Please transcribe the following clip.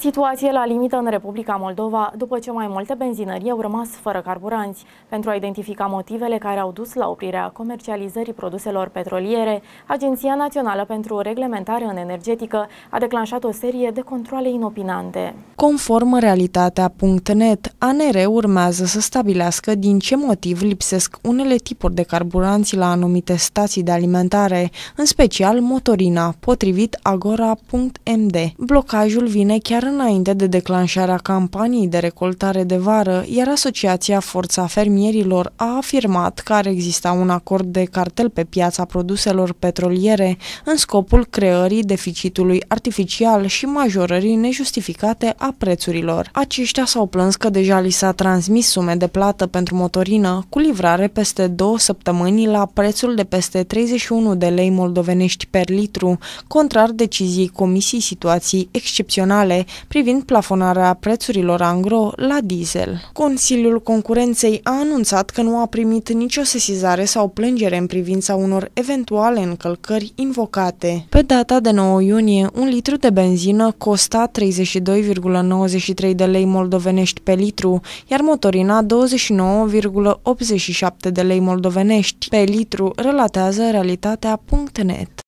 Situație la limită în Republica Moldova după ce mai multe benzinării au rămas fără carburanți. Pentru a identifica motivele care au dus la oprirea comercializării produselor petroliere, Agenția Națională pentru Reglementare în Energetică a declanșat o serie de controle inopinante. Conform realitatea.net, ANR urmează să stabilească din ce motiv lipsesc unele tipuri de carburanți la anumite stații de alimentare, în special motorina, potrivit agora.md. Blocajul vine chiar Chiar înainte de declanșarea campaniei de recoltare de vară, iar Asociația Forța Fermierilor a afirmat că ar exista un acord de cartel pe piața produselor petroliere în scopul creării deficitului artificial și majorării nejustificate a prețurilor. Aceștia s-au plâns că deja li s-a transmis sume de plată pentru motorină cu livrare peste două săptămâni la prețul de peste 31 de lei moldovenești per litru, contrar deciziei Comisiei Situații Excepționale, privind plafonarea prețurilor angro la diesel. Consiliul Concurenței a anunțat că nu a primit nicio sesizare sau plângere în privința unor eventuale încălcări invocate. Pe data de 9 iunie, un litru de benzină costa 32,93 de lei moldovenești pe litru, iar motorina 29,87 de lei moldovenești pe litru, relatează realitatea.net.